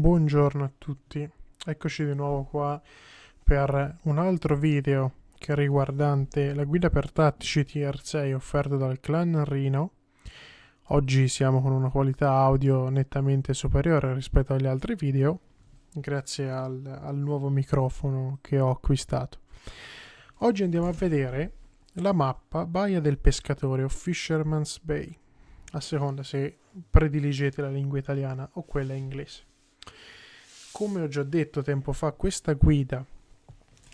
Buongiorno a tutti, eccoci di nuovo qua per un altro video che è riguardante la guida per tattici tier 6 offerta dal clan Rino. Oggi siamo con una qualità audio nettamente superiore rispetto agli altri video, grazie al, al nuovo microfono che ho acquistato. Oggi andiamo a vedere la mappa Baia del Pescatore o Fisherman's Bay, a seconda se prediligete la lingua italiana o quella inglese. Come ho già detto tempo fa, questa guida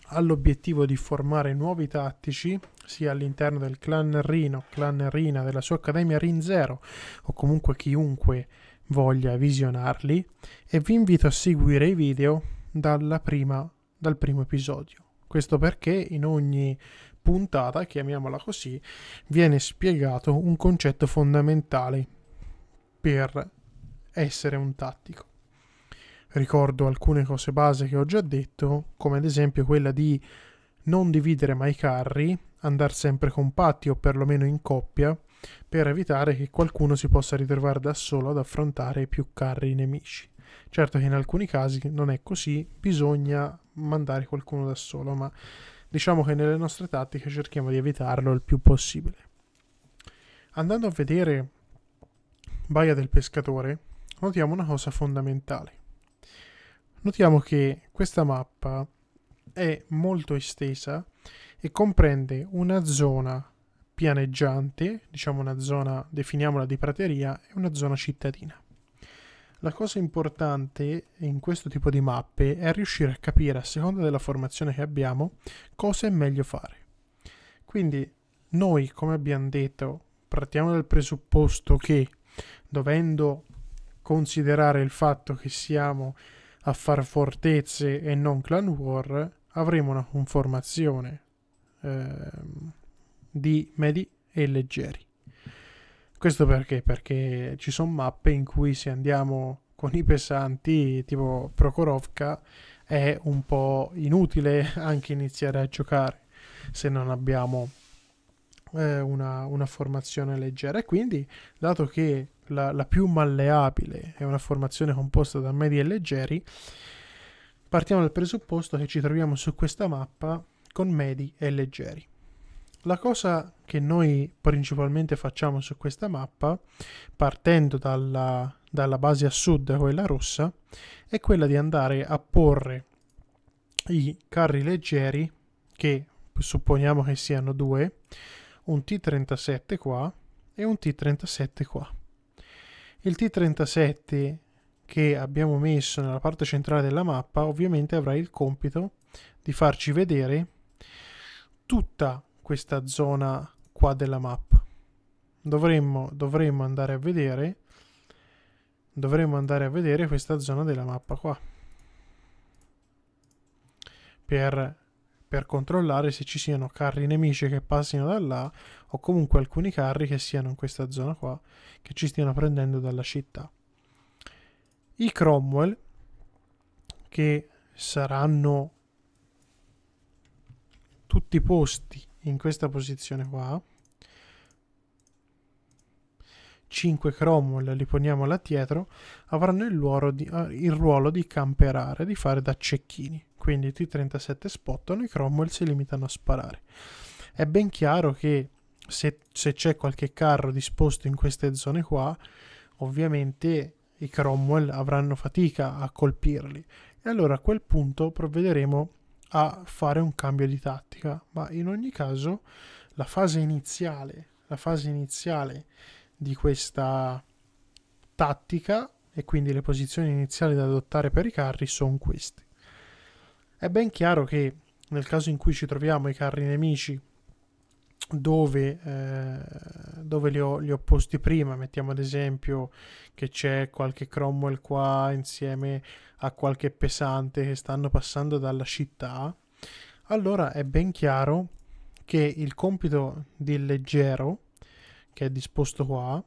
ha l'obiettivo di formare nuovi tattici sia all'interno del clan Rino, clan Rina, della sua accademia Rin Rinzero o comunque chiunque voglia visionarli e vi invito a seguire i video prima, dal primo episodio. Questo perché in ogni puntata, chiamiamola così, viene spiegato un concetto fondamentale per essere un tattico ricordo alcune cose base che ho già detto, come ad esempio quella di non dividere mai i carri, andare sempre compatti o perlomeno in coppia, per evitare che qualcuno si possa ritrovare da solo ad affrontare più carri nemici. Certo che in alcuni casi non è così, bisogna mandare qualcuno da solo, ma diciamo che nelle nostre tattiche cerchiamo di evitarlo il più possibile. Andando a vedere Baia del Pescatore, notiamo una cosa fondamentale notiamo che questa mappa è molto estesa e comprende una zona pianeggiante, diciamo una zona, definiamola di prateria, e una zona cittadina. La cosa importante in questo tipo di mappe è riuscire a capire, a seconda della formazione che abbiamo, cosa è meglio fare. Quindi noi, come abbiamo detto, partiamo dal presupposto che, dovendo considerare il fatto che siamo a far fortezze e non clan war, avremo una conformazione ehm, di medi e leggeri. Questo perché? Perché ci sono mappe in cui se andiamo con i pesanti, tipo Prokhorovka, è un po' inutile anche iniziare a giocare se non abbiamo eh, una, una formazione leggera. E quindi, dato che la, la più malleabile è una formazione composta da medi e leggeri, partiamo dal presupposto che ci troviamo su questa mappa con medi e leggeri. La cosa che noi principalmente facciamo su questa mappa, partendo dalla, dalla base a sud, quella rossa, è quella di andare a porre i carri leggeri, che supponiamo che siano due, un T37 qua e un T37 qua. Il T37 che abbiamo messo nella parte centrale della mappa ovviamente avrà il compito di farci vedere tutta questa zona qua della mappa. Dovremmo, dovremmo andare a vedere dovremmo andare a vedere questa zona della mappa qua per per controllare se ci siano carri nemici che passino da là o comunque alcuni carri che siano in questa zona qua che ci stiano prendendo dalla città. I Cromwell che saranno tutti posti in questa posizione qua 5 Cromwell li poniamo là dietro avranno il ruolo di, eh, il ruolo di camperare, di fare da cecchini quindi i T-37 spottano, i Cromwell si limitano a sparare. È ben chiaro che se, se c'è qualche carro disposto in queste zone qua, ovviamente i Cromwell avranno fatica a colpirli. E allora a quel punto provvederemo a fare un cambio di tattica, ma in ogni caso la fase iniziale, la fase iniziale di questa tattica e quindi le posizioni iniziali da adottare per i carri sono queste. È ben chiaro che nel caso in cui ci troviamo i carri nemici dove, eh, dove li, ho, li, ho, posti prima, mettiamo ad esempio che c'è qualche Cromwell qua insieme a qualche pesante che stanno passando dalla città, allora è ben chiaro che il compito del leggero che è disposto qua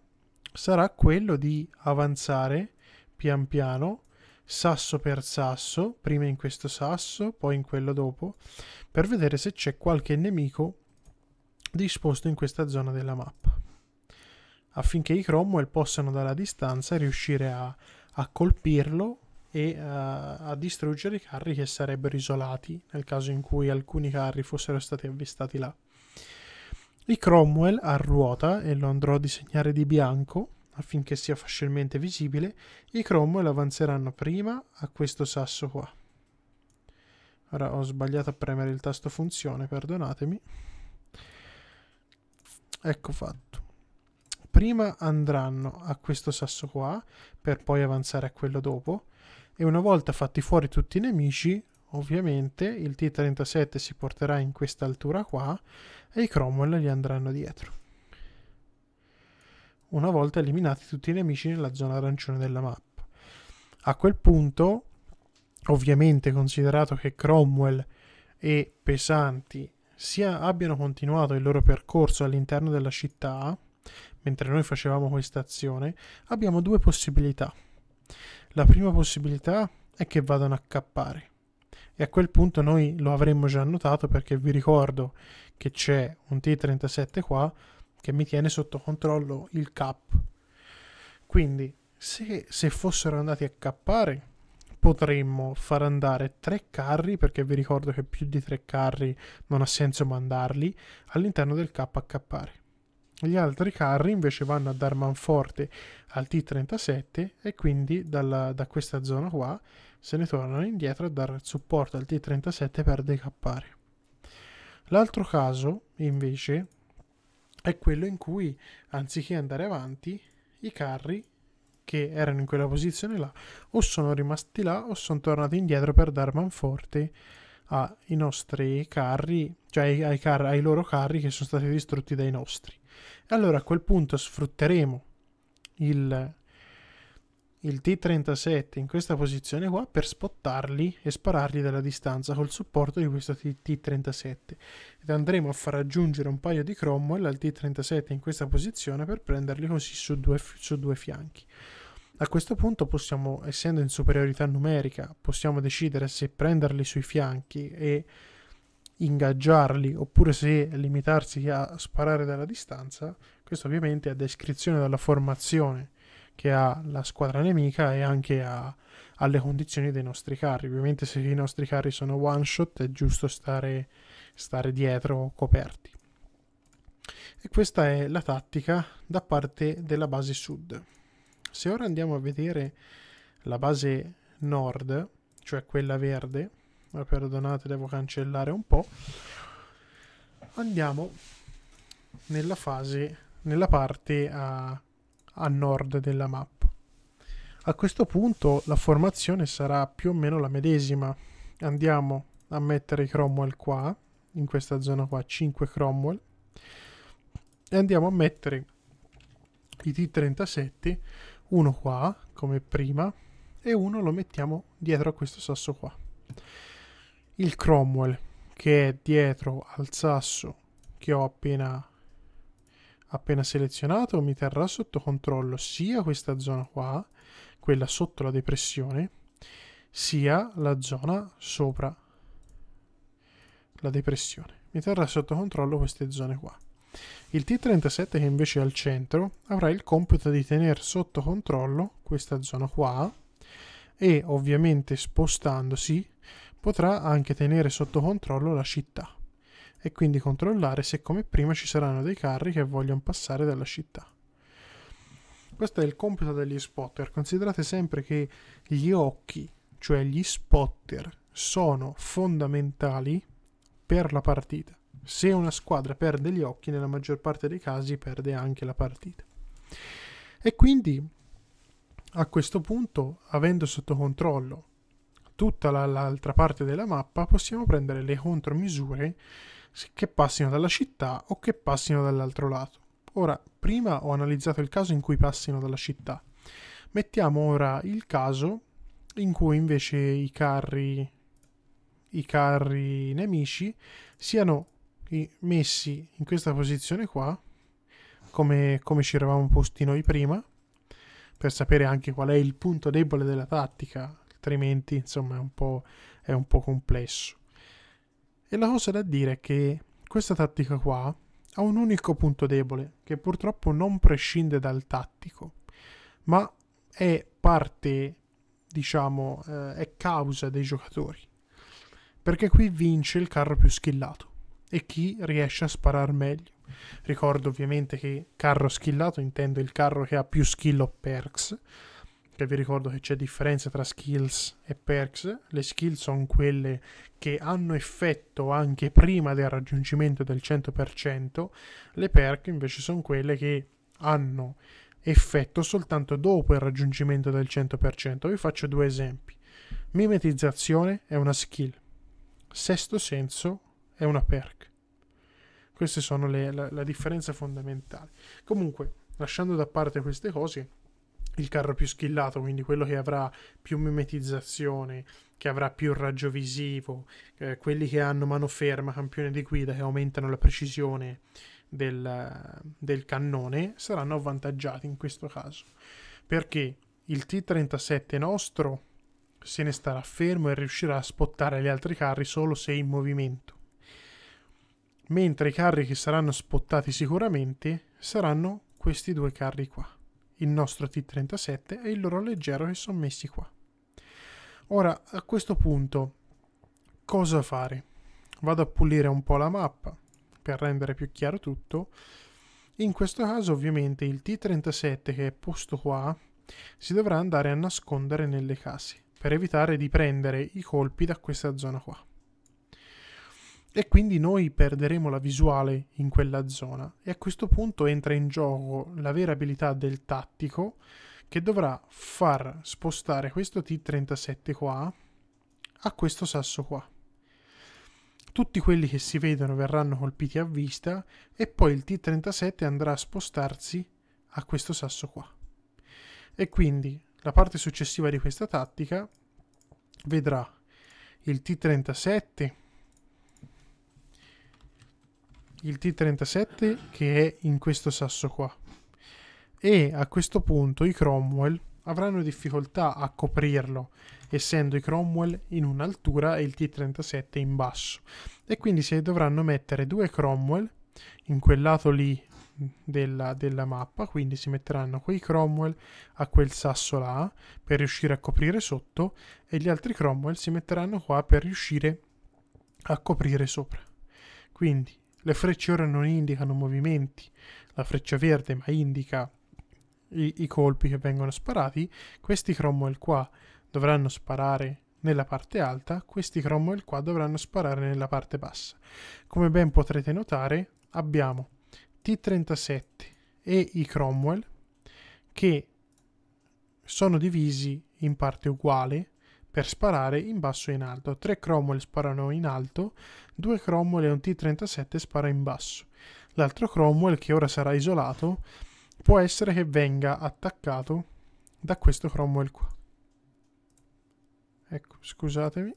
sarà quello di avanzare pian piano sasso per sasso, prima in questo sasso, poi in quello dopo, per vedere se c'è qualche nemico disposto in questa zona della mappa, affinché i Cromwell possano dalla distanza riuscire a, a colpirlo e a, eh, a distruggere i carri che sarebbero isolati nel caso in cui alcuni carri fossero stati avvistati là. I Cromwell a ruota, e lo andrò a disegnare di bianco, affinché sia facilmente visibile, i Cromwell avanzeranno prima a questo sasso qua. Ora ho sbagliato a premere il tasto funzione, perdonatemi. Ecco fatto. Prima andranno a questo sasso qua, per poi avanzare a quello dopo, e una volta fatti fuori tutti i nemici, ovviamente il T-37 si porterà in questa altura qua, e i Cromwell li andranno dietro una volta eliminati tutti i nemici nella zona arancione della mappa. A quel punto, ovviamente considerato che Cromwell e Pesanti sia abbiano continuato il loro percorso all'interno della città, mentre noi facevamo questa azione, abbiamo due possibilità. La prima possibilità è che vadano a cappare. E a quel punto noi lo avremmo già notato perché vi ricordo che c'è un T37 qua che mi tiene sotto controllo il cap. Quindi, se, se fossero andati a cappare, potremmo far andare tre carri, perché vi ricordo che più di tre carri non ha senso mandarli, all'interno del cap a cappare. Gli altri carri invece vanno a dar manforte al T37 e quindi dalla, da questa zona qua se ne tornano indietro a dar supporto al T37 per decappare. L'altro caso invece è quello in cui anziché andare avanti i carri che erano in quella posizione là o sono rimasti là o sono tornati indietro per dar manforte ai nostri carri, cioè ai, ai, car- ai loro carri che sono stati distrutti dai nostri. E allora a quel punto sfrutteremo il il T-37 in questa posizione qua per spottarli e spararli dalla distanza col supporto di questo T-37 ed andremo a far aggiungere un paio di Cromwell al T-37 in questa posizione per prenderli così su due, su due fianchi a questo punto possiamo essendo in superiorità numerica possiamo decidere se prenderli sui fianchi e ingaggiarli oppure se limitarsi a sparare dalla distanza questo ovviamente è a descrizione della formazione che ha la squadra nemica e anche a, alle condizioni dei nostri carri. Ovviamente se i nostri carri sono one shot è giusto stare, stare dietro coperti. E questa è la tattica da parte della base sud. Se ora andiamo a vedere la base nord, cioè quella verde, ma perdonate devo cancellare un po', andiamo nella fase, nella parte a a nord della mappa. A questo punto la formazione sarà più o meno la medesima. Andiamo a mettere i Cromwell qua, in questa zona qua, 5 Cromwell, e andiamo a mettere i T-37, uno qua, come prima, e uno lo mettiamo dietro a questo sasso qua. Il Cromwell, che è dietro al sasso che ho appena Appena selezionato mi terrà sotto controllo sia questa zona qua, quella sotto la depressione, sia la zona sopra la depressione. Mi terrà sotto controllo queste zone qua. Il T37 che invece è al centro avrà il compito di tenere sotto controllo questa zona qua e ovviamente spostandosi potrà anche tenere sotto controllo la città e quindi controllare se come prima ci saranno dei carri che vogliono passare dalla città. Questo è il compito degli spotter. Considerate sempre che gli occhi, cioè gli spotter, sono fondamentali per la partita. Se una squadra perde gli occhi, nella maggior parte dei casi perde anche la partita. E quindi a questo punto, avendo sotto controllo tutta la, l'altra parte della mappa, possiamo prendere le contromisure che passino dalla città o che passino dall'altro lato. Ora, prima ho analizzato il caso in cui passino dalla città. Mettiamo ora il caso in cui invece i carri, i carri nemici siano messi in questa posizione qua, come, come ci eravamo posti noi prima, per sapere anche qual è il punto debole della tattica, altrimenti insomma è un po', è un po complesso. E la cosa da dire è che questa tattica qua ha un unico punto debole, che purtroppo non prescinde dal tattico, ma è parte, diciamo, eh, è causa dei giocatori. Perché qui vince il carro più skillato e chi riesce a sparare meglio. Ricordo ovviamente che carro skillato intendo il carro che ha più skill o perks, che vi ricordo che c'è differenza tra skills e perks. Le skills sono quelle che hanno effetto anche prima del raggiungimento del 100%, le perk invece sono quelle che hanno effetto soltanto dopo il raggiungimento del 100%. Vi faccio due esempi. Mimetizzazione è una skill, sesto senso è una perk. Queste sono le, la, la differenza fondamentale. Comunque, lasciando da parte queste cose, il carro più schillato, quindi quello che avrà più mimetizzazione, che avrà più raggio visivo, eh, quelli che hanno mano ferma, campione di guida che aumentano la precisione del, del cannone, saranno avvantaggiati in questo caso. Perché il T-37 nostro se ne starà fermo e riuscirà a spottare gli altri carri solo se in movimento. Mentre i carri che saranno spottati sicuramente saranno questi due carri qua il nostro T-37 e il loro leggero che sono messi qua. Ora, a questo punto, cosa fare? Vado a pulire un po' la mappa per rendere più chiaro tutto. In questo caso, ovviamente, il T-37 che è posto qua si dovrà andare a nascondere nelle case per evitare di prendere i colpi da questa zona qua e quindi noi perderemo la visuale in quella zona e a questo punto entra in gioco la vera abilità del tattico che dovrà far spostare questo T37 qua a questo sasso qua. Tutti quelli che si vedono verranno colpiti a vista e poi il T37 andrà a spostarsi a questo sasso qua. E quindi la parte successiva di questa tattica vedrà il T37 il T-37 che è in questo sasso qua. E a questo punto i Cromwell avranno difficoltà a coprirlo, essendo i Cromwell in un'altura e il T-37 in basso. E quindi si dovranno mettere due Cromwell in quel lato lì della, della, mappa, quindi si metteranno quei Cromwell a quel sasso là per riuscire a coprire sotto e gli altri Cromwell si metteranno qua per riuscire a coprire sopra. Quindi le frecce ora non indicano movimenti, la freccia verde ma indica i, i colpi che vengono sparati, questi Cromwell qua dovranno sparare nella parte alta, questi Cromwell qua dovranno sparare nella parte bassa. Come ben potrete notare abbiamo T-37 e i Cromwell che sono divisi in parte uguale per sparare in basso e in alto. 3 Cromwell sparano in alto, 2 Cromwell e un T-37 spara in basso. L'altro Cromwell, che ora sarà isolato, può essere che venga attaccato da questo Cromwell qua. Ecco, scusatemi.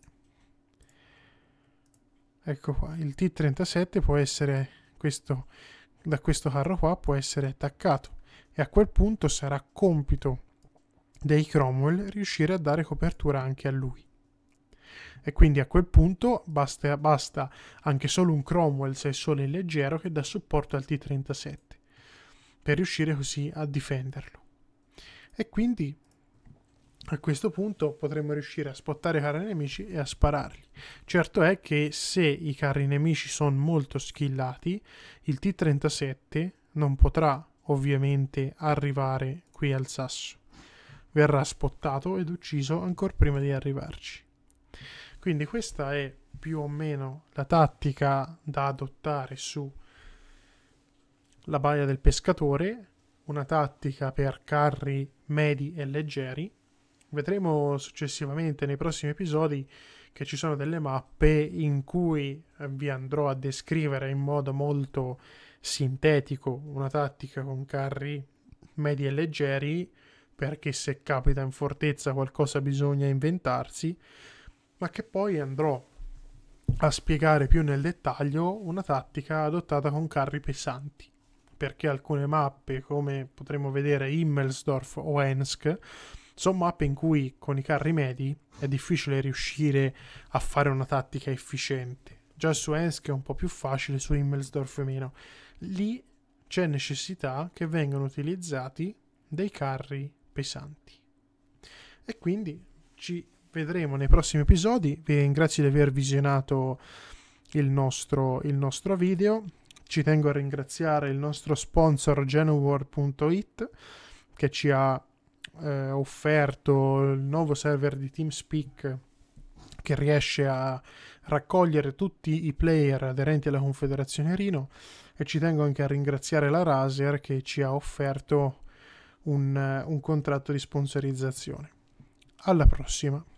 Ecco qua, il T-37 può essere questo, da questo carro qua può essere attaccato e a quel punto sarà compito dei Cromwell riuscire a dare copertura anche a lui. E quindi a quel punto basta, basta anche solo un Cromwell se è solo in leggero che dà supporto al T-37 per riuscire così a difenderlo. E quindi a questo punto potremmo riuscire a spottare i carri nemici e a spararli. Certo è che se i carri nemici sono molto schillati, il T-37 non potrà ovviamente arrivare qui al sasso verrà spottato ed ucciso ancora prima di arrivarci. Quindi questa è più o meno la tattica da adottare su la baia del pescatore, una tattica per carri medi e leggeri. Vedremo successivamente nei prossimi episodi che ci sono delle mappe in cui vi andrò a descrivere in modo molto sintetico una tattica con carri medi e leggeri perché se capita in fortezza qualcosa bisogna inventarsi, ma che poi andrò a spiegare più nel dettaglio una tattica adottata con carri pesanti perché alcune mappe, come potremo vedere Immelsdorf o Ensk, sono mappe in cui con i carri medi è difficile riuscire a fare una tattica efficiente. Già su Ensk è un po' più facile, su Immelsdorf meno. Lì c'è necessità che vengano utilizzati dei carri pesanti. E quindi ci vedremo nei prossimi episodi. Vi ringrazio di aver visionato il nostro, il nostro video. Ci tengo a ringraziare il nostro sponsor genuword.it che ci ha eh, offerto il nuovo server di TeamSpeak che riesce a raccogliere tutti i player aderenti alla Confederazione Rino e ci tengo anche a ringraziare la Razer che ci ha offerto un, eh, un contratto di sponsorizzazione. Alla prossima!